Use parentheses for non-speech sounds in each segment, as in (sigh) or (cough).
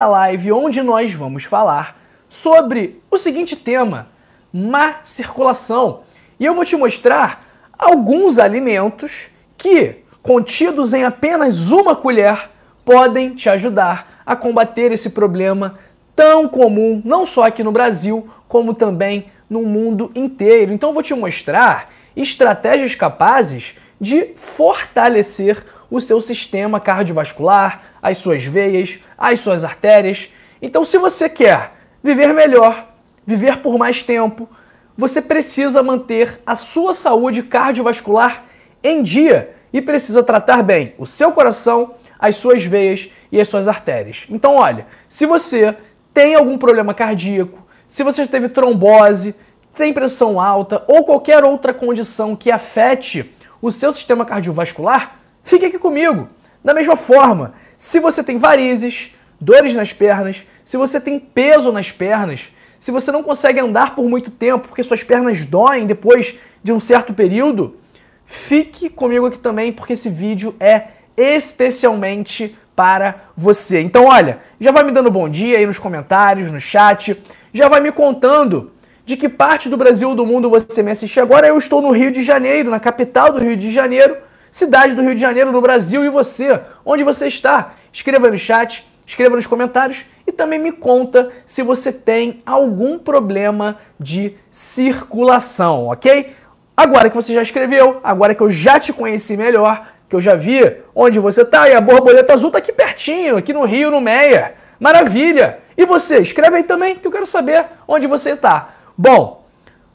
a live onde nós vamos falar sobre o seguinte tema: má circulação. E eu vou te mostrar alguns alimentos que, contidos em apenas uma colher, podem te ajudar a combater esse problema tão comum, não só aqui no Brasil, como também no mundo inteiro. Então eu vou te mostrar estratégias capazes de fortalecer o seu sistema cardiovascular, as suas veias, as suas artérias. Então, se você quer viver melhor, viver por mais tempo, você precisa manter a sua saúde cardiovascular em dia e precisa tratar bem o seu coração, as suas veias e as suas artérias. Então, olha, se você tem algum problema cardíaco, se você teve trombose, tem pressão alta ou qualquer outra condição que afete o seu sistema cardiovascular, Fique aqui comigo. Da mesma forma, se você tem varizes, dores nas pernas, se você tem peso nas pernas, se você não consegue andar por muito tempo porque suas pernas doem depois de um certo período, fique comigo aqui também porque esse vídeo é especialmente para você. Então, olha, já vai me dando bom dia aí nos comentários, no chat, já vai me contando de que parte do Brasil ou do mundo você me assiste agora. Eu estou no Rio de Janeiro, na capital do Rio de Janeiro, cidade do Rio de Janeiro, no Brasil, e você? Onde você está? Escreva no chat, escreva nos comentários e também me conta se você tem algum problema de circulação, ok? Agora que você já escreveu, agora que eu já te conheci melhor, que eu já vi onde você está e a borboleta azul está aqui pertinho, aqui no Rio, no Meia. Maravilha! E você, escreve aí também que eu quero saber onde você está. Bom,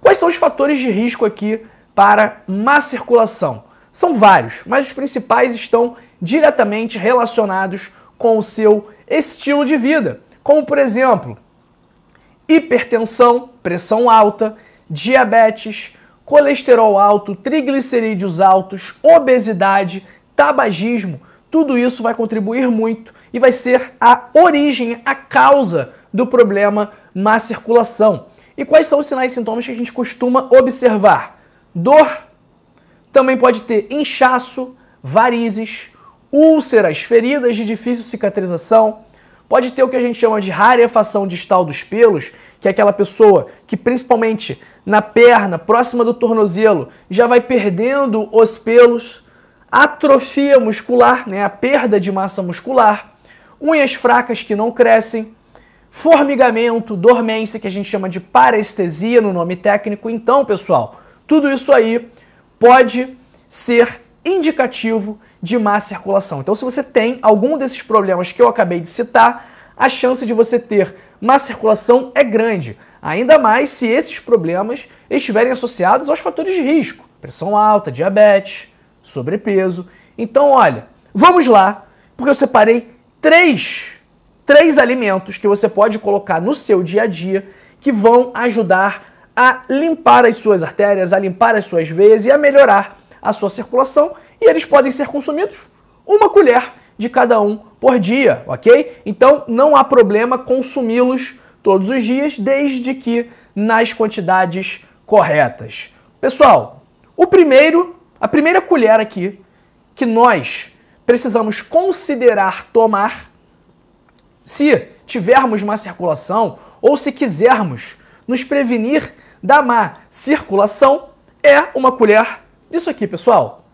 quais são os fatores de risco aqui para má circulação? São vários, mas os principais estão diretamente relacionados com o seu estilo de vida, como por exemplo, hipertensão, pressão alta, diabetes, colesterol alto, triglicerídeos altos, obesidade, tabagismo, tudo isso vai contribuir muito e vai ser a origem, a causa do problema na circulação. E quais são os sinais e sintomas que a gente costuma observar? Dor também pode ter inchaço, varizes, úlceras, feridas de difícil cicatrização. Pode ter o que a gente chama de rarefação distal dos pelos, que é aquela pessoa que, principalmente na perna, próxima do tornozelo, já vai perdendo os pelos. Atrofia muscular, né, a perda de massa muscular. Unhas fracas que não crescem. Formigamento, dormência, que a gente chama de parestesia no nome técnico. Então, pessoal, tudo isso aí pode ser indicativo de má circulação. Então, se você tem algum desses problemas que eu acabei de citar, a chance de você ter má circulação é grande, ainda mais se esses problemas estiverem associados aos fatores de risco, pressão alta, diabetes, sobrepeso. Então, olha, vamos lá, porque eu separei três, três alimentos que você pode colocar no seu dia a dia que vão ajudar a limpar as suas artérias, a limpar as suas veias e a melhorar a sua circulação. E eles podem ser consumidos uma colher de cada um por dia, ok? Então não há problema consumi-los todos os dias, desde que nas quantidades corretas. Pessoal, o primeiro, a primeira colher aqui que nós precisamos considerar tomar se tivermos má circulação ou se quisermos nos prevenir da má circulação é uma colher disso aqui, pessoal.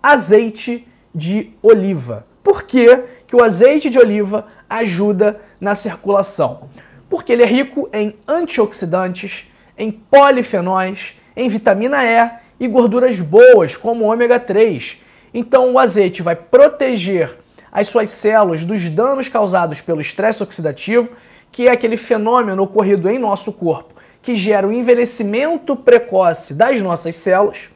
Azeite de oliva. Por que, que o azeite de oliva ajuda na circulação? Porque ele é rico em antioxidantes, em polifenóis, em vitamina E e gorduras boas, como ômega 3. Então o azeite vai proteger as suas células dos danos causados pelo estresse oxidativo, que é aquele fenômeno ocorrido em nosso corpo que gera o envelhecimento precoce das nossas células.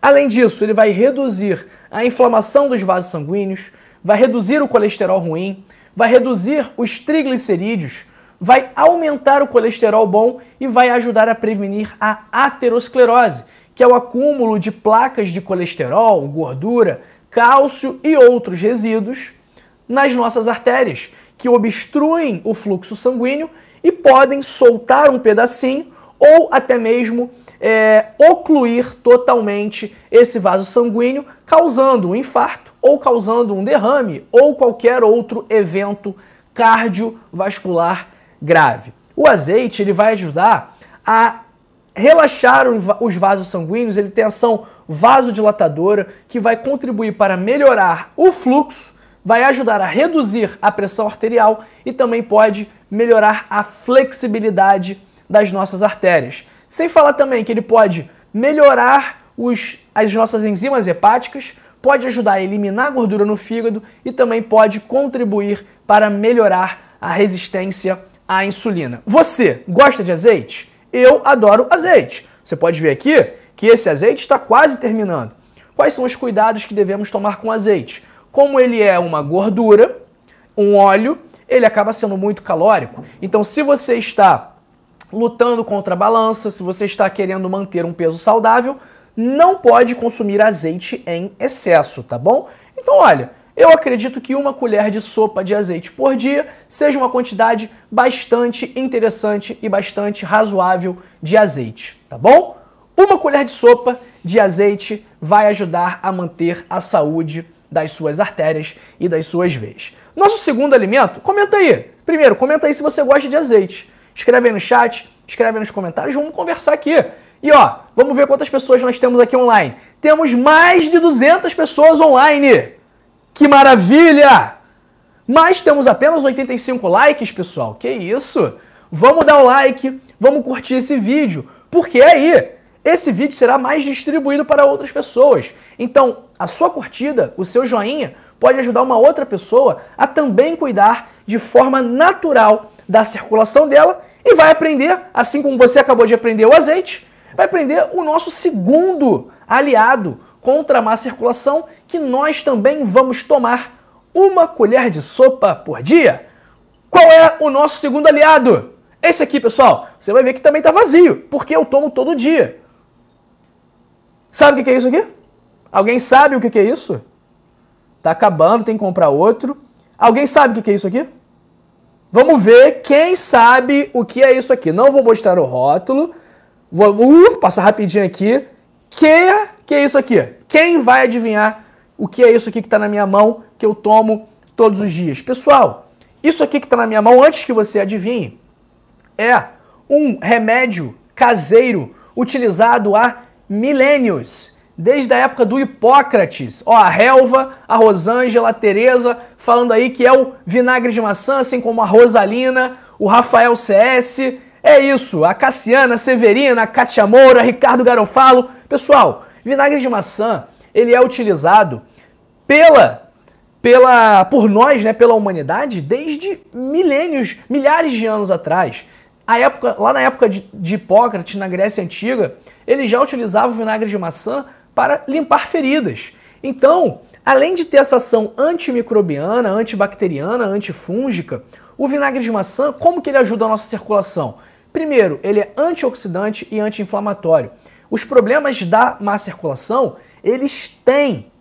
Além disso, ele vai reduzir a inflamação dos vasos sanguíneos, vai reduzir o colesterol ruim, vai reduzir os triglicerídeos, vai aumentar o colesterol bom e vai ajudar a prevenir a aterosclerose, que é o acúmulo de placas de colesterol, gordura, cálcio e outros resíduos nas nossas artérias, que obstruem o fluxo sanguíneo e podem soltar um pedacinho ou até mesmo é, ocluir totalmente esse vaso sanguíneo, causando um infarto ou causando um derrame ou qualquer outro evento cardiovascular grave. O azeite ele vai ajudar a relaxar os vasos sanguíneos, ele tem ação vasodilatadora que vai contribuir para melhorar o fluxo vai ajudar a reduzir a pressão arterial e também pode melhorar a flexibilidade das nossas artérias. Sem falar também que ele pode melhorar os, as nossas enzimas hepáticas, pode ajudar a eliminar a gordura no fígado e também pode contribuir para melhorar a resistência à insulina. Você gosta de azeite? Eu adoro azeite. Você pode ver aqui que esse azeite está quase terminando. Quais são os cuidados que devemos tomar com azeite? Como ele é uma gordura, um óleo, ele acaba sendo muito calórico. Então, se você está lutando contra a balança, se você está querendo manter um peso saudável, não pode consumir azeite em excesso, tá bom? Então, olha, eu acredito que uma colher de sopa de azeite por dia seja uma quantidade bastante interessante e bastante razoável de azeite, tá bom? Uma colher de sopa de azeite vai ajudar a manter a saúde das suas artérias e das suas veias. Nosso segundo alimento, comenta aí. Primeiro, comenta aí se você gosta de azeite. Escreve aí no chat, escreve aí nos comentários, vamos conversar aqui. E ó, vamos ver quantas pessoas nós temos aqui online. Temos mais de 200 pessoas online. Que maravilha! Mas temos apenas 85 likes, pessoal. Que isso? Vamos dar o like, vamos curtir esse vídeo, porque aí esse vídeo será mais distribuído para outras pessoas. Então, a sua curtida, o seu joinha, pode ajudar uma outra pessoa a também cuidar de forma natural da circulação dela e vai aprender, assim como você acabou de aprender o azeite, vai aprender o nosso segundo aliado contra a má circulação, que nós também vamos tomar uma colher de sopa por dia. Qual é o nosso segundo aliado? Esse aqui, pessoal, você vai ver que também está vazio, porque eu tomo todo dia. Sabe o que é isso aqui? Alguém sabe o que é isso? Tá acabando, tem que comprar outro. Alguém sabe o que é isso aqui? Vamos ver quem sabe o que é isso aqui. Não vou mostrar o rótulo. Vou uh, passar rapidinho aqui. Que é que é isso aqui? Quem vai adivinhar o que é isso aqui que está na minha mão que eu tomo todos os dias? Pessoal, isso aqui que está na minha mão, antes que você adivinhe, é um remédio caseiro utilizado há milênios, desde a época do Hipócrates. Ó, a relva, a Rosângela, a Tereza, falando aí que é o vinagre de maçã, assim como a Rosalina, o Rafael CS. É isso, a Cassiana, a Severina, a Katia Moura, Ricardo Garofalo. Pessoal, vinagre de maçã, ele é utilizado pela pela por nós, né, pela humanidade desde milênios, milhares de anos atrás. A época, lá na época de, de Hipócrates, na Grécia antiga, ele já utilizava o vinagre de maçã para limpar feridas. Então, além de ter essa ação antimicrobiana, antibacteriana, antifúngica, o vinagre de maçã, como que ele ajuda a nossa circulação? Primeiro, ele é antioxidante e anti-inflamatório. Os problemas da má circulação, eles têm,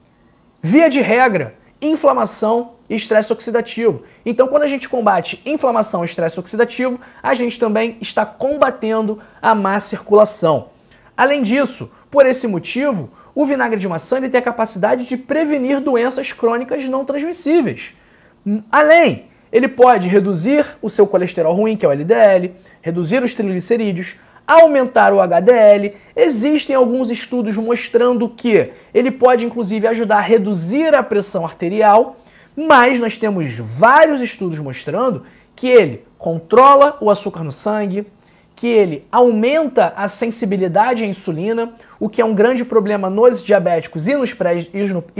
via de regra, inflamação e estresse oxidativo. Então, quando a gente combate inflamação e estresse oxidativo, a gente também está combatendo a má circulação. Além disso, por esse motivo, o vinagre de maçã tem a capacidade de prevenir doenças crônicas não transmissíveis. Hum, além, ele pode reduzir o seu colesterol ruim, que é o LDL, reduzir os triglicerídeos, aumentar o HDL. Existem alguns estudos mostrando que ele pode inclusive ajudar a reduzir a pressão arterial, mas nós temos vários estudos mostrando que ele controla o açúcar no sangue, que ele aumenta a sensibilidade à insulina, o que é um grande problema nos diabéticos e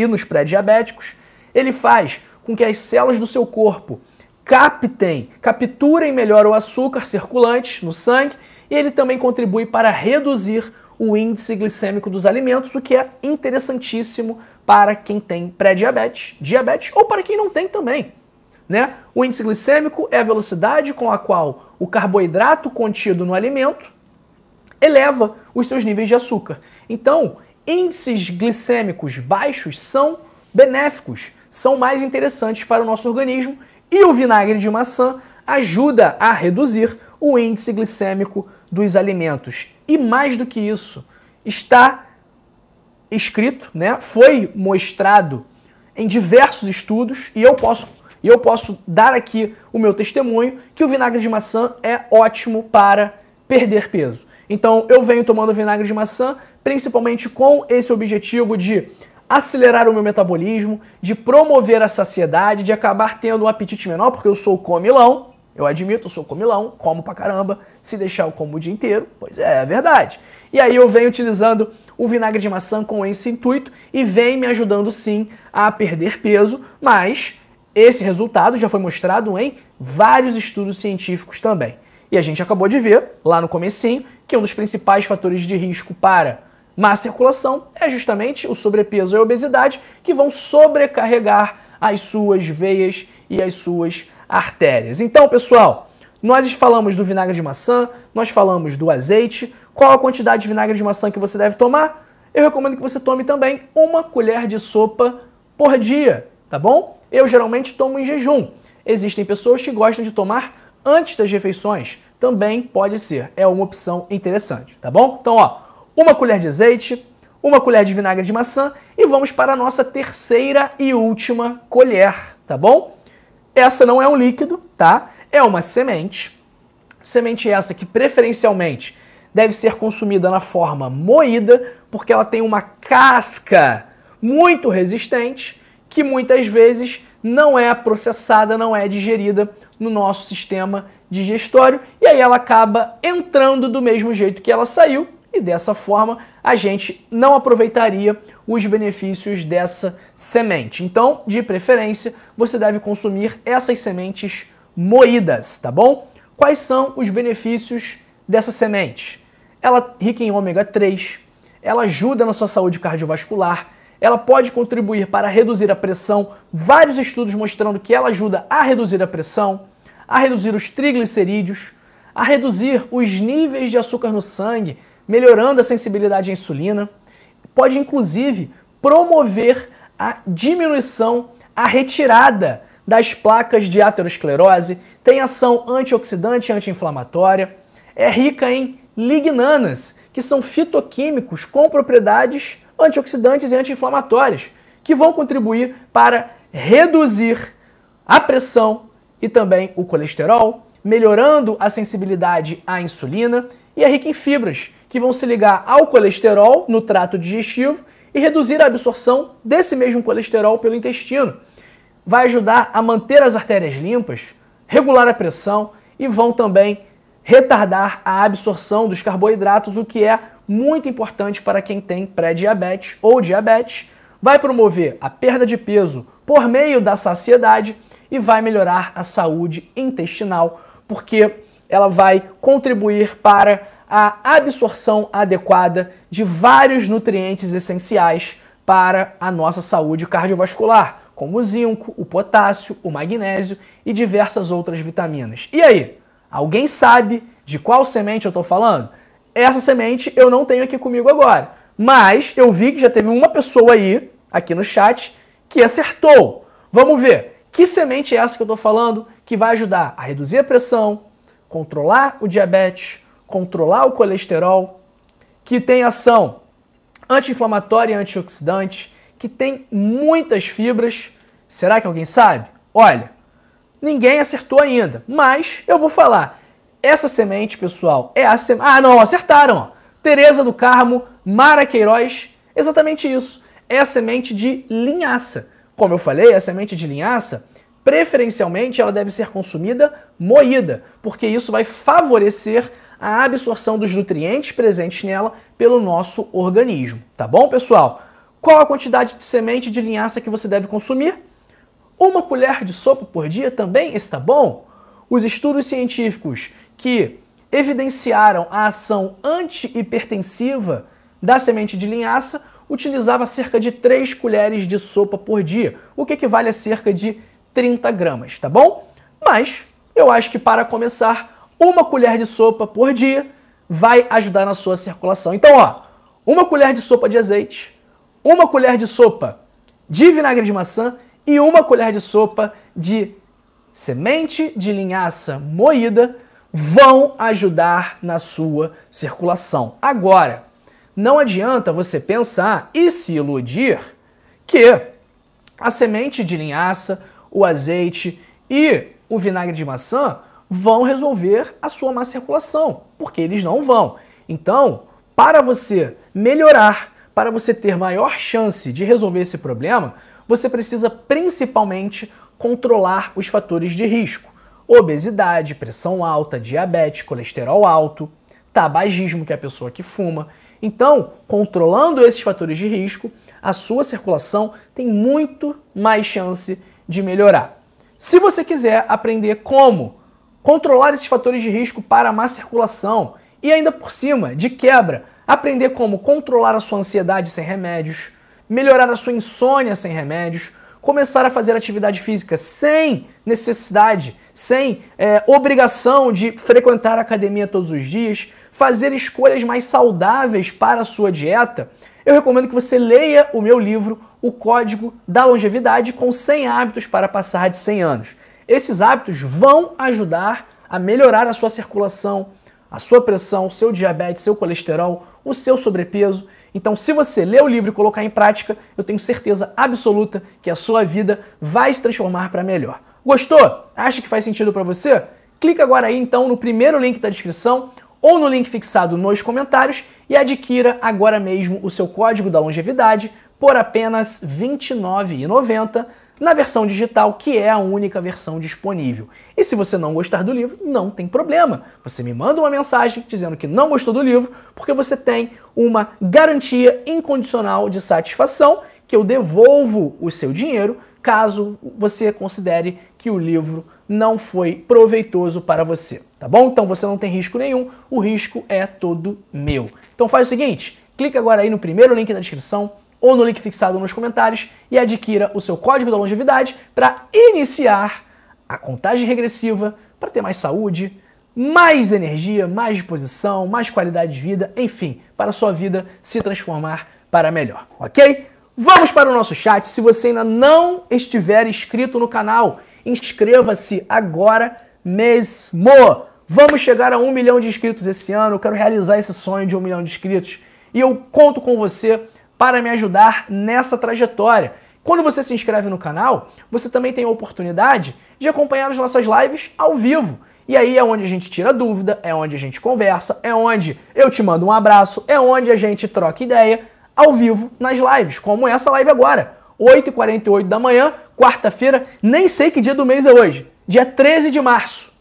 nos pré-diabéticos. Pré ele faz com que as células do seu corpo captem, capturem melhor o açúcar circulante no sangue e ele também contribui para reduzir o índice glicêmico dos alimentos, o que é interessantíssimo para quem tem pré-diabetes, diabetes ou para quem não tem também. Né? O índice glicêmico é a velocidade com a qual o carboidrato contido no alimento eleva os seus níveis de açúcar. Então, índices glicêmicos baixos são benéficos, são mais interessantes para o nosso organismo e o vinagre de maçã ajuda a reduzir o índice glicêmico dos alimentos. E mais do que isso, está escrito, né? Foi mostrado em diversos estudos e eu posso e eu posso dar aqui o meu testemunho que o vinagre de maçã é ótimo para perder peso. Então eu venho tomando vinagre de maçã principalmente com esse objetivo de acelerar o meu metabolismo, de promover a saciedade, de acabar tendo um apetite menor, porque eu sou comilão, eu admito, eu sou comilão, como pra caramba. Se deixar, eu como o dia inteiro. Pois é, é verdade. E aí eu venho utilizando o vinagre de maçã com esse intuito e vem me ajudando sim a perder peso, mas esse resultado já foi mostrado em vários estudos científicos também. E a gente acabou de ver, lá no comecinho, que um dos principais fatores de risco para má circulação é justamente o sobrepeso e a obesidade, que vão sobrecarregar as suas veias e as suas artérias. Então, pessoal, nós falamos do vinagre de maçã, nós falamos do azeite. Qual a quantidade de vinagre de maçã que você deve tomar? Eu recomendo que você tome também uma colher de sopa por dia, tá bom? Eu geralmente tomo em jejum. Existem pessoas que gostam de tomar antes das refeições. Também pode ser, é uma opção interessante, tá bom? Então, ó, uma colher de azeite, uma colher de vinagre de maçã e vamos para a nossa terceira e última colher, tá bom? Essa não é um líquido, tá? É uma semente. Semente essa que preferencialmente deve ser consumida na forma moída, porque ela tem uma casca muito resistente que muitas vezes não é processada, não é digerida no nosso sistema digestório e aí ela acaba entrando do mesmo jeito que ela saiu e dessa forma a gente não aproveitaria os benefícios dessa semente. Então, de preferência, você deve consumir essas sementes moídas, tá bom? Quais são os benefícios dessa semente? Ela é rica em ômega 3, ela ajuda na sua saúde cardiovascular, ela pode contribuir para reduzir a pressão, vários estudos mostrando que ela ajuda a reduzir a pressão, a reduzir os triglicerídeos, a reduzir os níveis de açúcar no sangue, melhorando a sensibilidade à insulina. Pode inclusive promover a diminuição, a retirada das placas de aterosclerose, tem ação antioxidante e anti-inflamatória, é rica em lignanas, que são fitoquímicos com propriedades antioxidantes e anti-inflamatórios, que vão contribuir para reduzir a pressão e também o colesterol, melhorando a sensibilidade à insulina e é rica em fibras, que vão se ligar ao colesterol no trato digestivo e reduzir a absorção desse mesmo colesterol pelo intestino. Vai ajudar a manter as artérias limpas, regular a pressão e vão também retardar a absorção dos carboidratos, o que é muito importante para quem tem pré-diabetes ou diabetes, vai promover a perda de peso por meio da saciedade e vai melhorar a saúde intestinal, porque ela vai contribuir para a absorção adequada de vários nutrientes essenciais para a nossa saúde cardiovascular, como o zinco, o potássio, o magnésio e diversas outras vitaminas. E aí, alguém sabe de qual semente eu estou falando? essa semente eu não tenho aqui comigo agora. Mas eu vi que já teve uma pessoa aí, aqui no chat, que acertou. Vamos ver. Que semente é essa que eu estou falando que vai ajudar a reduzir a pressão, controlar o diabetes, controlar o colesterol, que tem ação anti-inflamatória e antioxidante, que tem muitas fibras. Será que alguém sabe? Olha, ninguém acertou ainda, mas eu vou falar. Essa semente, pessoal, é a semente. Ah, não, acertaram! Tereza do Carmo, Mara Queiroz, exatamente isso. É a semente de linhaça. Como eu falei, a semente de linhaça, preferencialmente, ela deve ser consumida moída, porque isso vai favorecer a absorção dos nutrientes presentes nela pelo nosso organismo. Tá bom, pessoal? Qual a quantidade de semente de linhaça que você deve consumir? Uma colher de sopa por dia também está bom? Os estudos científicos que evidenciaram a ação antihipertensiva da semente de linhaça utilizava cerca de 3 colheres de sopa por dia, o que equivale a cerca de 30 gramas, tá bom? Mas eu acho que para começar, uma colher de sopa por dia vai ajudar na sua circulação. Então, ó, uma colher de sopa de azeite, uma colher de sopa de vinagre de maçã e uma colher de sopa de semente de linhaça moída vão ajudar na sua circulação. Agora, não adianta você pensar e se iludir que a semente de linhaça, o azeite e o vinagre de maçã vão resolver a sua má circulação, porque eles não vão. Então, para você melhorar, para você ter maior chance de resolver esse problema, você precisa principalmente controlar os fatores de risco obesidade, pressão alta, diabetes, colesterol alto, tabagismo, que é a pessoa que fuma. Então, controlando esses fatores de risco, a sua circulação tem muito mais chance de melhorar. Se você quiser aprender como controlar esses fatores de risco para a má circulação e ainda por cima, de quebra, aprender como controlar a sua ansiedade sem remédios, melhorar a sua insônia sem remédios, começar a fazer atividade física sem necessidade, sem é, obrigação de frequentar a academia todos os dias, fazer escolhas mais saudáveis para a sua dieta, eu recomendo que você leia o meu livro O Código da Longevidade com 100 hábitos para passar de 100 anos. Esses hábitos vão ajudar a melhorar a sua circulação, a sua pressão, o seu diabetes, seu colesterol, o seu sobrepeso então, se você ler o livro e colocar em prática, eu tenho certeza absoluta que a sua vida vai se transformar para melhor. Gostou? Acha que faz sentido para você? Clica agora aí então no primeiro link da descrição ou no link fixado nos comentários e adquira agora mesmo o seu código da longevidade por apenas R$ 29,90 na versão digital, que é a única versão disponível. E se você não gostar do livro, não tem problema. Você me manda uma mensagem dizendo que não gostou do livro, porque você tem uma garantia incondicional de satisfação que eu devolvo o seu dinheiro caso você considere que o livro não foi proveitoso para você, tá bom? Então você não tem risco nenhum, o risco é todo meu. Então faz o seguinte, clica agora aí no primeiro link da descrição, ou no link fixado nos comentários e adquira o seu código da longevidade para iniciar a contagem regressiva para ter mais saúde, mais energia, mais disposição, mais qualidade de vida, enfim, para a sua vida se transformar para melhor, ok? Vamos para o nosso chat. Se você ainda não estiver inscrito no canal, inscreva-se agora mesmo. Vamos chegar a um milhão de inscritos esse ano. Eu quero realizar esse sonho de um milhão de inscritos. E eu conto com você para me ajudar nessa trajetória. Quando você se inscreve no canal, você também tem a oportunidade de acompanhar as nossas lives ao vivo. E aí é onde a gente tira dúvida, é onde a gente conversa, é onde eu te mando um abraço, é onde a gente troca ideia ao vivo nas lives, como essa live agora. 8h48 da manhã, quarta-feira, nem sei que dia do mês é hoje, dia 13 de março,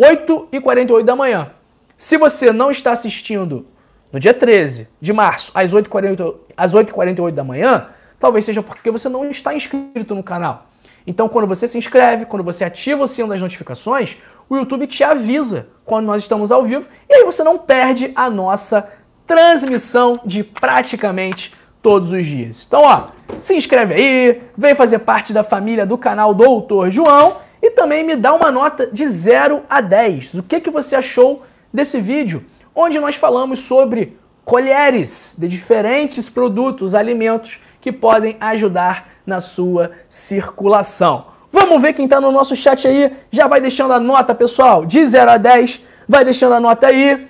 8h48 da manhã. Se você não está assistindo no dia 13 de março, às 8h48, às da manhã, talvez seja porque você não está inscrito no canal. Então, quando você se inscreve, quando você ativa o sino das notificações, o YouTube te avisa quando nós estamos ao vivo e aí você não perde a nossa transmissão de praticamente todos os dias. Então, ó, se inscreve aí, vem fazer parte da família do canal Doutor João e também me dá uma nota de 0 a 10. O que, que você achou desse vídeo? onde nós falamos sobre colheres de diferentes produtos, alimentos que podem ajudar na sua circulação. Vamos ver quem está no nosso chat aí. Já vai deixando a nota, pessoal, de 0 a 10. Vai deixando a nota aí,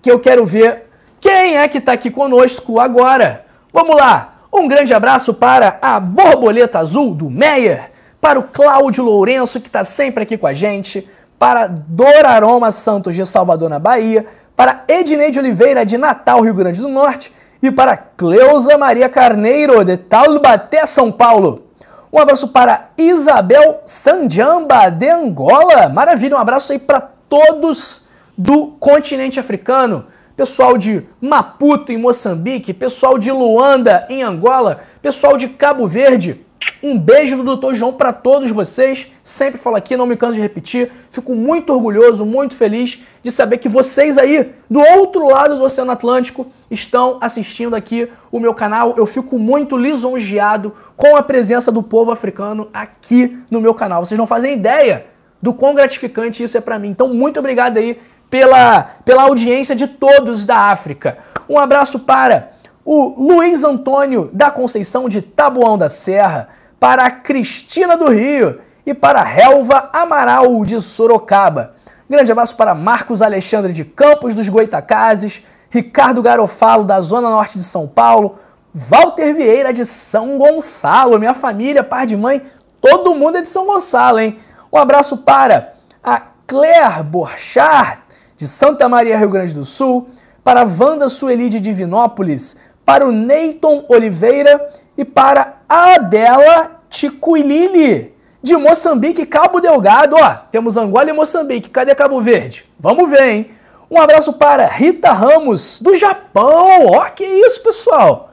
que eu quero ver quem é que está aqui conosco agora. Vamos lá! Um grande abraço para a Borboleta Azul do Meyer, para o Cláudio Lourenço, que está sempre aqui com a gente, para Doraroma Santos de Salvador, na Bahia, para Edneide Oliveira de Natal, Rio Grande do Norte e para Cleusa Maria Carneiro de Taubaté, São Paulo. Um abraço para Isabel Sandjamba de Angola. Maravilha, um abraço aí para todos do continente africano. Pessoal de Maputo em Moçambique, pessoal de Luanda em Angola, pessoal de Cabo Verde, um beijo do Dr. João para todos vocês. Sempre falo aqui, não me canso de repetir. Fico muito orgulhoso, muito feliz de saber que vocês aí do outro lado do Oceano Atlântico estão assistindo aqui o meu canal. Eu fico muito lisonjeado com a presença do povo africano aqui no meu canal. Vocês não fazem ideia do quão gratificante isso é para mim. Então, muito obrigado aí pela, pela audiência de todos da África. Um abraço para o Luiz Antônio da Conceição de Taboão da Serra, para a Cristina do Rio e para a Helva Amaral de Sorocaba. Grande abraço para Marcos Alexandre de Campos dos Goitacazes, Ricardo Garofalo da Zona Norte de São Paulo, Walter Vieira de São Gonçalo, minha família, par de mãe, todo mundo é de São Gonçalo, hein? Um abraço para a Claire Borchard de Santa Maria, Rio Grande do Sul, para a Wanda Sueli de Divinópolis, para o Neyton Oliveira e para Adela Ticuilili, de Moçambique Cabo Delgado. Ó, temos Angola e Moçambique. Cadê Cabo Verde? Vamos ver, hein? Um abraço para Rita Ramos, do Japão. Ó, que isso, pessoal.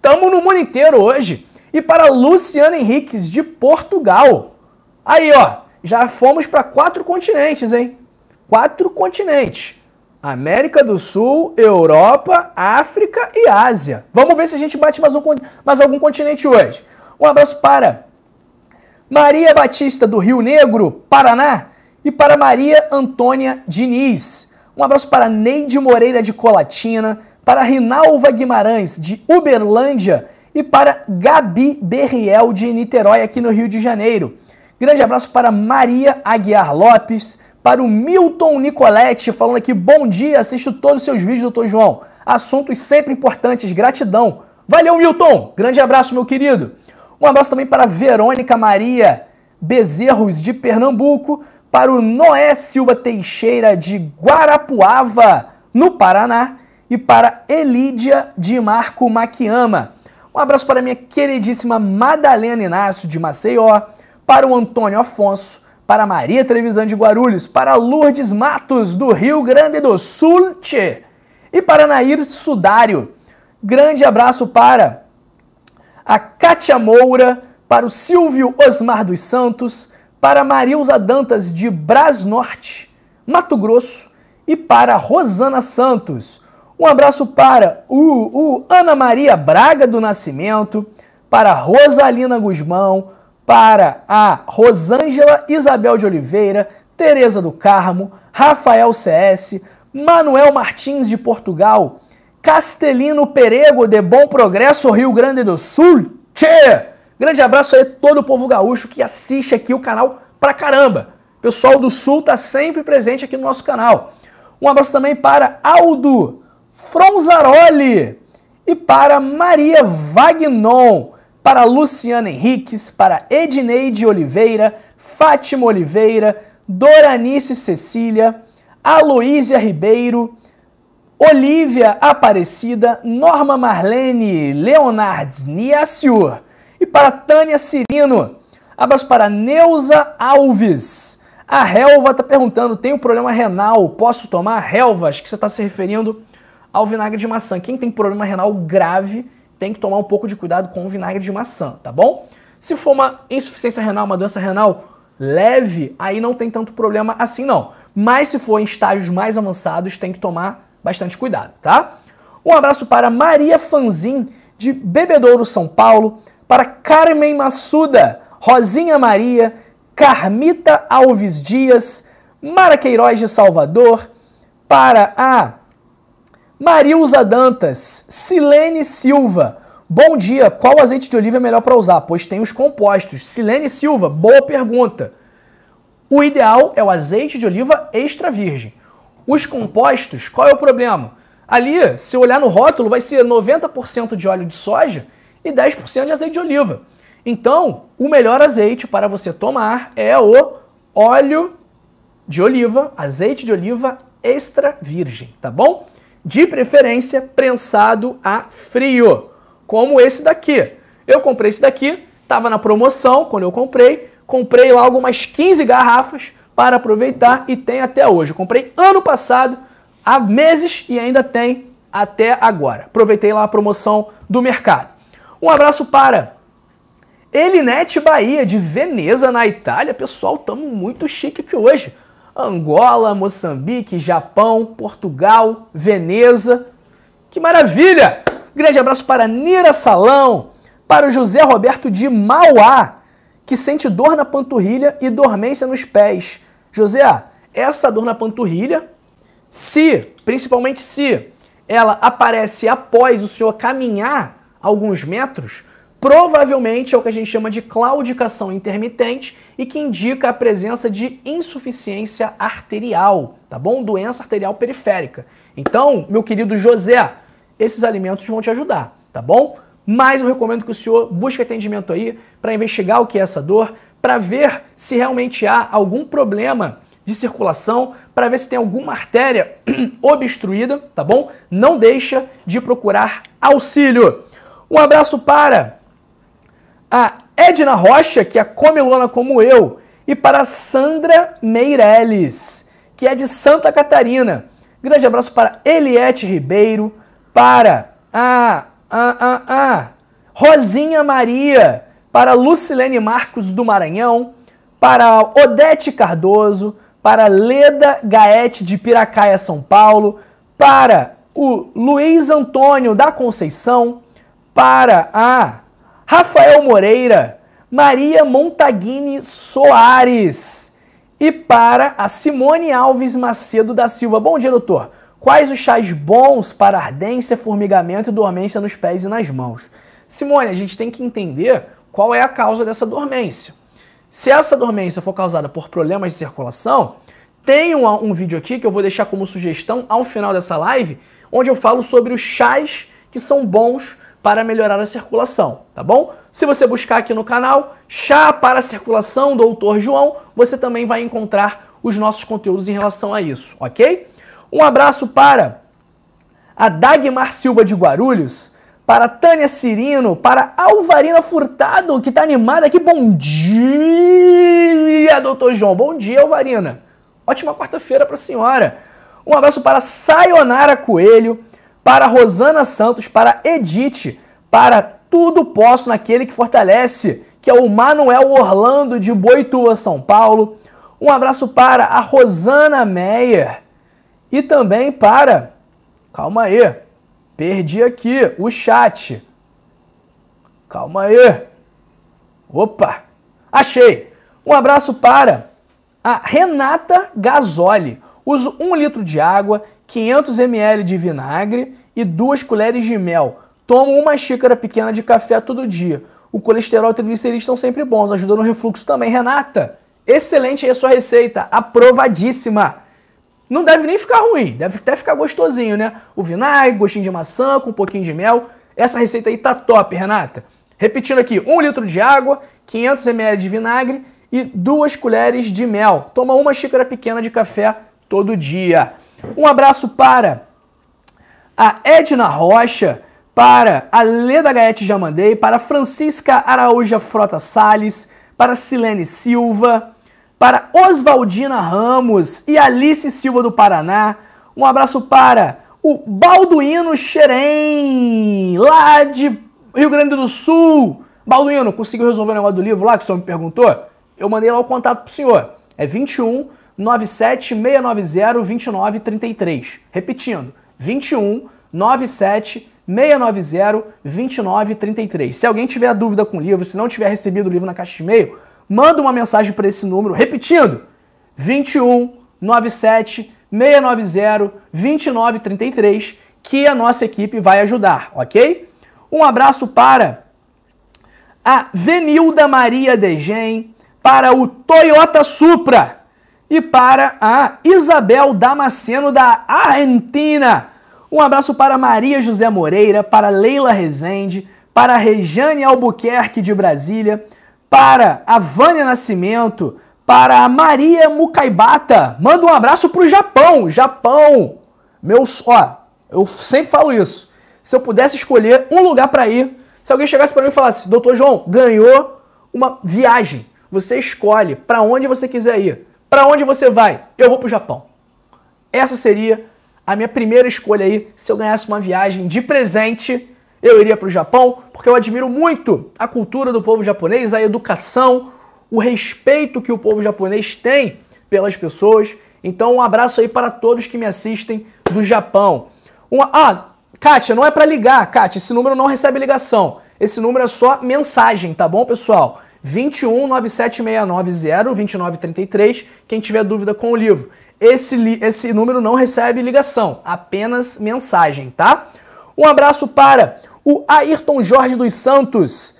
Tamo no mundo inteiro hoje. E para Luciana Henriques, de Portugal. Aí, ó, já fomos para quatro continentes, hein? Quatro continentes. América do Sul, Europa, África e Ásia. Vamos ver se a gente bate mais, um, mais algum continente hoje. Um abraço para Maria Batista do Rio Negro, Paraná, e para Maria Antônia Diniz. Um abraço para Neide Moreira de Colatina, para Rinalva Guimarães de Uberlândia e para Gabi Berriel de Niterói, aqui no Rio de Janeiro. Grande abraço para Maria Aguiar Lopes, para o Milton Nicoletti, falando aqui, bom dia, assisto todos os seus vídeos, doutor João. Assuntos sempre importantes, gratidão. Valeu, Milton! Grande abraço, meu querido. Um abraço também para Verônica Maria Bezerros, de Pernambuco, para o Noé Silva Teixeira, de Guarapuava, no Paraná, e para Elídia de Marco Maquiama. Um abraço para minha queridíssima Madalena Inácio de Maceió, para o Antônio Afonso, para Maria Trevisan de Guarulhos, para Lourdes Matos, do Rio Grande do Sul, e para Nair Sudário. Grande abraço para a Kátia Moura, para o Silvio Osmar dos Santos, para Marilza Dantas de Bras Norte, Mato Grosso, e para Rosana Santos. Um abraço para o, o Ana Maria Braga do Nascimento, para Rosalina Guzmão, para a Rosângela Isabel de Oliveira, Tereza do Carmo, Rafael CS, Manuel Martins de Portugal, Castelino Perego de Bom Progresso, Rio Grande do Sul. Tchê! Grande abraço aí a todo o povo gaúcho que assiste aqui o canal pra caramba. pessoal do Sul tá sempre presente aqui no nosso canal. Um abraço também para Aldo Fronzaroli e para Maria Vagnon para Luciana Henriques, para Edneide Oliveira, Fátima Oliveira, Doranice Cecília, Aloísia Ribeiro, Olívia Aparecida, Norma Marlene Leonardes Niaciur e para Tânia Cirino. Abraço para Neuza Alves. A Helva está perguntando: tem um problema renal? Posso tomar Helva Acho que você está se referindo ao vinagre de maçã. Quem tem problema renal grave tem que tomar um pouco de cuidado com o vinagre de maçã, tá bom? Se for uma insuficiência renal, uma doença renal leve, aí não tem tanto problema assim não. Mas se for em estágios mais avançados, tem que tomar bastante cuidado, tá? Um abraço para Maria Fanzin, de Bebedouro, São Paulo, para Carmen Massuda, Rosinha Maria, Carmita Alves Dias, Mara Queiroz de Salvador, para a Marilza Dantas, Silene Silva. Bom dia, qual azeite de oliva é melhor para usar? Pois tem os compostos. Silene Silva, boa pergunta. O ideal é o azeite de oliva extra virgem. Os compostos, qual é o problema? Ali, se olhar no rótulo, vai ser 90% de óleo de soja e 10% de azeite de oliva. Então, o melhor azeite para você tomar é o óleo de oliva, azeite de oliva extra virgem, tá bom? de preferência prensado a frio, como esse daqui. Eu comprei esse daqui, estava na promoção quando eu comprei, comprei lá algumas 15 garrafas para aproveitar e tem até hoje. Eu comprei ano passado, há meses e ainda tem até agora. Aproveitei lá a promoção do mercado. Um abraço para Elinete Bahia, de Veneza, na Itália. Pessoal, estamos muito chique aqui hoje. Angola, Moçambique, Japão, Portugal, Veneza. Que maravilha! Grande abraço para Nira Salão, para o José Roberto de Mauá, que sente dor na panturrilha e dormência nos pés. José, essa dor na panturrilha, se, principalmente se, ela aparece após o senhor caminhar alguns metros, provavelmente é o que a gente chama de claudicação intermitente e que indica a presença de insuficiência arterial, tá bom? Doença arterial periférica. Então, meu querido José, esses alimentos vão te ajudar, tá bom? Mas eu recomendo que o senhor busque atendimento aí para investigar o que é essa dor, para ver se realmente há algum problema de circulação para ver se tem alguma artéria (clears throat) obstruída, tá bom? Não deixa de procurar auxílio. Um abraço para a Edna Rocha, que é comelona como eu, e para Sandra Meirelles, que é de Santa Catarina. Grande abraço para Eliette Ribeiro, para a, a, a, a Rosinha Maria, para Lucilene Marcos do Maranhão, para Odete Cardoso, para Leda Gaete de Piracaia, São Paulo, para o Luiz Antônio da Conceição, para a Rafael Moreira, Maria Montaguini Soares e para a Simone Alves Macedo da Silva. Bom dia, doutor. Quais os chás bons para ardência, formigamento e dormência nos pés e nas mãos? Simone, a gente tem que entender qual é a causa dessa dormência. Se essa dormência for causada por problemas de circulação, tem um, um vídeo aqui que eu vou deixar como sugestão ao final dessa live, onde eu falo sobre os chás que são bons para melhorar a circulação, tá bom? Se você buscar aqui no canal Chá para a Circulação Doutor João, você também vai encontrar os nossos conteúdos em relação a isso, ok? Um abraço para a Dagmar Silva de Guarulhos, para Tânia Cirino, para Alvarina Furtado, que está animada aqui. Bom dia, doutor João. Bom dia, Alvarina. Ótima quarta-feira para a senhora. Um abraço para Sayonara Coelho, para Rosana Santos, para Edith, para Tudo Posso naquele que fortalece, que é o Manuel Orlando de Boituva, São Paulo. Um abraço para a Rosana Meyer e também para. Calma aí, perdi aqui o chat. Calma aí. Opa, achei. Um abraço para a Renata Gasoli. Uso um litro de água 500 ml de vinagre e 2 colheres de mel. Toma uma xícara pequena de café todo dia. O colesterol e triglicerídeos estão sempre bons, ajudando no refluxo também. Renata, excelente aí a sua receita, aprovadíssima! Não deve nem ficar ruim, deve até ficar gostosinho, né? O vinagre, gostinho de maçã, com um pouquinho de mel. Essa receita aí tá top, Renata. Repetindo aqui, 1 litro de água, 500 ml de vinagre e 2 colheres de mel. Toma uma xícara pequena de café todo dia. Um abraço para a Edna Rocha, para a Leda Gaete já mandei, para Francisca Araújo Frota Sales, para Silene Silva, para Oswaldina Ramos e Alice Silva do Paraná. Um abraço para o Balduino Xerém, lá de Rio Grande do Sul. Balduino, conseguiu resolver o negócio do livro lá que o senhor me perguntou? Eu mandei lá o contato pro senhor. É 21 2933. Repetindo, 21 97 690 2933. Se alguém tiver dúvida com o livro, se não tiver recebido o livro na caixa de e-mail, manda uma mensagem para esse número, repetindo, 21 97 690 2933, que a nossa equipe vai ajudar, ok? Um abraço para a Venilda Maria Degen, para o Toyota Supra, e para a Isabel Damasceno da Argentina. Um abraço para Maria José Moreira, para Leila Rezende, para Rejane Albuquerque de Brasília, para a Vânia Nascimento, para a Maria Mukaibata. Manda um abraço para o Japão. Japão! Meus, ó, eu sempre falo isso. Se eu pudesse escolher um lugar para ir, se alguém chegasse para mim e falasse, doutor João, ganhou uma viagem. Você escolhe para onde você quiser ir. Para onde você vai? Eu vou para o Japão. Essa seria a minha primeira escolha aí. Se eu ganhasse uma viagem de presente, eu iria para o Japão, porque eu admiro muito a cultura do povo japonês, a educação, o respeito que o povo japonês tem pelas pessoas. Então, um abraço aí para todos que me assistem do Japão. Uma... Ah, Kátia, não é para ligar, Kátia, esse número não recebe ligação. Esse número é só mensagem, tá bom, pessoal? 21 97690 2933, quem tiver dúvida com o livro. Esse, li esse número não recebe ligação, apenas mensagem, tá? Um abraço para o Ayrton Jorge dos Santos,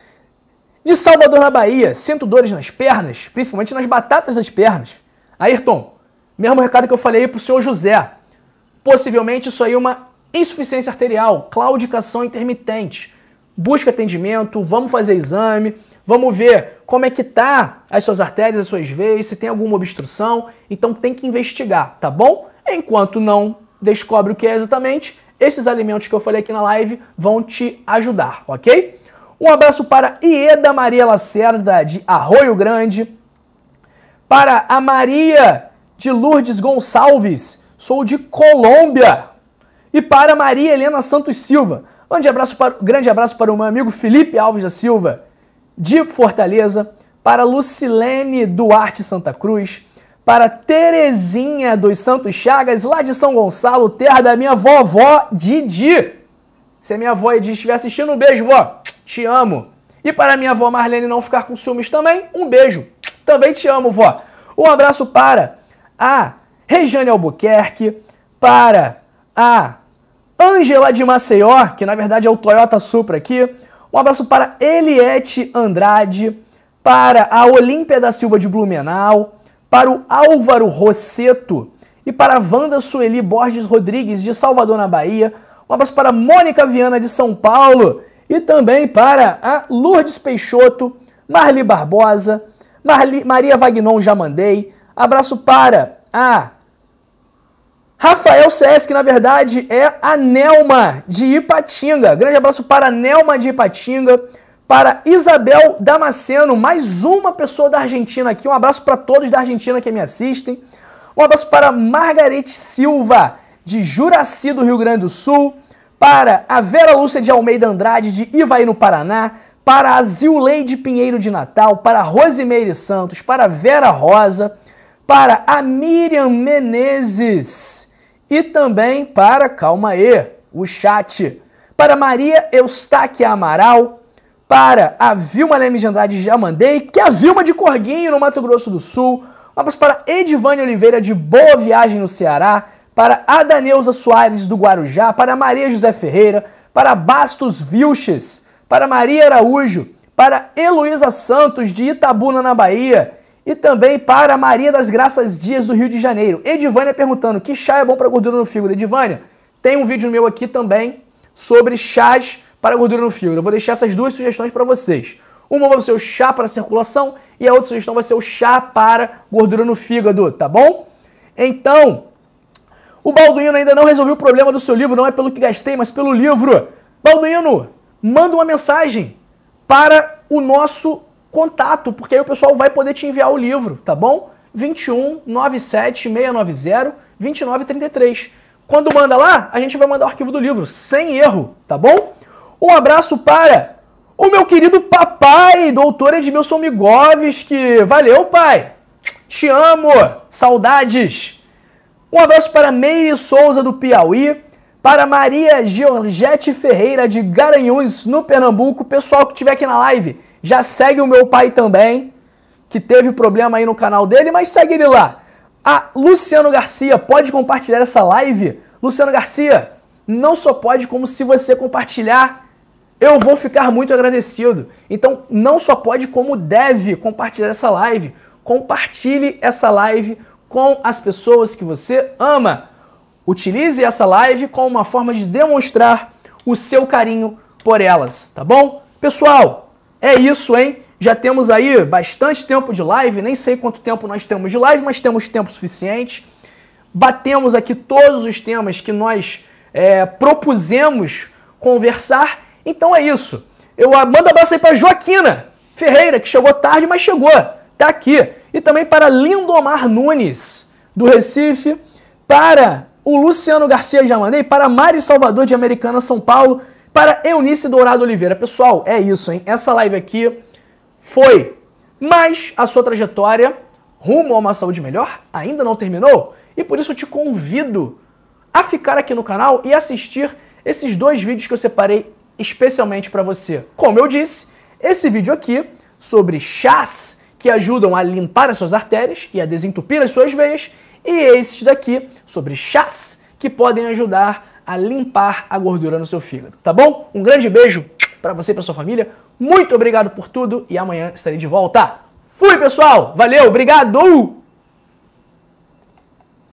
de Salvador, na Bahia. Sinto dores nas pernas, principalmente nas batatas das pernas. Ayrton, mesmo recado que eu falei aí o senhor José. Possivelmente isso aí é uma insuficiência arterial, claudicação intermitente. Busca atendimento, vamos fazer exame. Vamos ver como é que tá as suas artérias, as suas veias, se tem alguma obstrução. Então tem que investigar, tá bom? Enquanto não descobre o que é exatamente, esses alimentos que eu falei aqui na live vão te ajudar, ok? Um abraço para Ieda Maria Lacerda, de Arroio Grande. Para a Maria de Lourdes Gonçalves, sou de Colômbia. E para Maria Helena Santos Silva. Grande abraço para, grande abraço para o meu amigo Felipe Alves da Silva de Fortaleza, para Lucilene Duarte Santa Cruz, para Terezinha dos Santos Chagas, lá de São Gonçalo, terra da minha vovó Didi. Se a minha avó Edith estiver assistindo, um beijo, vó. Te amo. E para minha avó Marlene não ficar com ciúmes também, um beijo. Também te amo, vó. Um abraço para a Rejane Albuquerque, para a Ângela de Maceió, que na verdade é o Toyota Supra aqui, um abraço para Eliette Andrade, para a Olímpia da Silva de Blumenau, para o Álvaro Rosseto e para a Wanda Sueli Borges Rodrigues de Salvador, na Bahia. Um abraço para a Mônica Viana de São Paulo e também para a Lourdes Peixoto, Marli Barbosa, Marli, Maria Vagnon, já mandei. Abraço para a Rafael César que na verdade é a Nelma de Ipatinga. Grande abraço para a Nelma de Ipatinga, para Isabel Damasceno, mais uma pessoa da Argentina aqui. Um abraço para todos da Argentina que me assistem. Um abraço para Margarete Silva, de Juraci, do Rio Grande do Sul. Para a Vera Lúcia de Almeida Andrade, de Ivaí, no Paraná. Para a Zilneide Pinheiro de Natal. Para a Rosimeire Santos. Para a Vera Rosa. Para a Miriam Menezes e também para, calma aí, o chat. Para Maria Eustáquia Amaral, para a Vilma Leme de Andrade, já mandei, que é a Vilma de Corguinho, no Mato Grosso do Sul. Vamos para Edivane Oliveira, de Boa Viagem, no Ceará. Para Adaneuza Soares, do Guarujá. Para Maria José Ferreira. Para Bastos Vilches. Para Maria Araújo. Para Heloísa Santos, de Itabuna, na Bahia e também para Maria das Graças Dias do Rio de Janeiro. Edivânia perguntando que chá é bom para gordura no fígado. Edivânia, tem um vídeo meu aqui também sobre chás para gordura no fígado. Eu vou deixar essas duas sugestões para vocês. Uma vai ser o chá para circulação e a outra sugestão vai ser o chá para gordura no fígado, tá bom? Então, o Balduino ainda não resolveu o problema do seu livro, não é pelo que gastei, mas pelo livro. Balduino, manda uma mensagem para o nosso contato, porque aí o pessoal vai poder te enviar o livro, tá bom? 21 97 690 2933. Quando manda lá, a gente vai mandar o arquivo do livro, sem erro, tá bom? Um abraço para o meu querido papai, doutor Edmilson Migovski. Valeu, pai! Te amo! Saudades! Um abraço para Meire Souza, do Piauí, para Maria Georgette Ferreira, de Garanhuns, no Pernambuco. Pessoal que estiver aqui na live, já segue o meu pai também, que teve problema aí no canal dele, mas segue ele lá. A ah, Luciano Garcia, pode compartilhar essa live? Luciano Garcia, não só pode, como se você compartilhar, eu vou ficar muito agradecido. Então, não só pode, como deve compartilhar essa live. Compartilhe essa live com as pessoas que você ama. Utilize essa live como uma forma de demonstrar o seu carinho por elas, tá bom? Pessoal, é isso, hein? Já temos aí bastante tempo de live, nem sei quanto tempo nós temos de live, mas temos tempo suficiente. Batemos aqui todos os temas que nós é, propusemos conversar. Então é isso. Eu ah, mando abraço aí para Joaquina Ferreira, que chegou tarde, mas chegou. Tá aqui. E também para Lindomar Nunes, do Recife, para o Luciano Garcia já mandei, para Mari Salvador de Americana, São Paulo, para Eunice Dourado Oliveira. Pessoal, é isso, hein? Essa live aqui foi mas a sua trajetória rumo a uma saúde melhor ainda não terminou e por isso eu te convido a ficar aqui no canal e assistir esses dois vídeos que eu separei especialmente para você. Como eu disse, esse vídeo aqui sobre chás que ajudam a limpar as suas artérias e a desentupir as suas veias e esses daqui sobre chás que podem ajudar a limpar a gordura no seu fígado, tá bom? Um grande beijo para você e para sua família. Muito obrigado por tudo e amanhã estarei de volta. Fui, pessoal! Valeu, obrigado!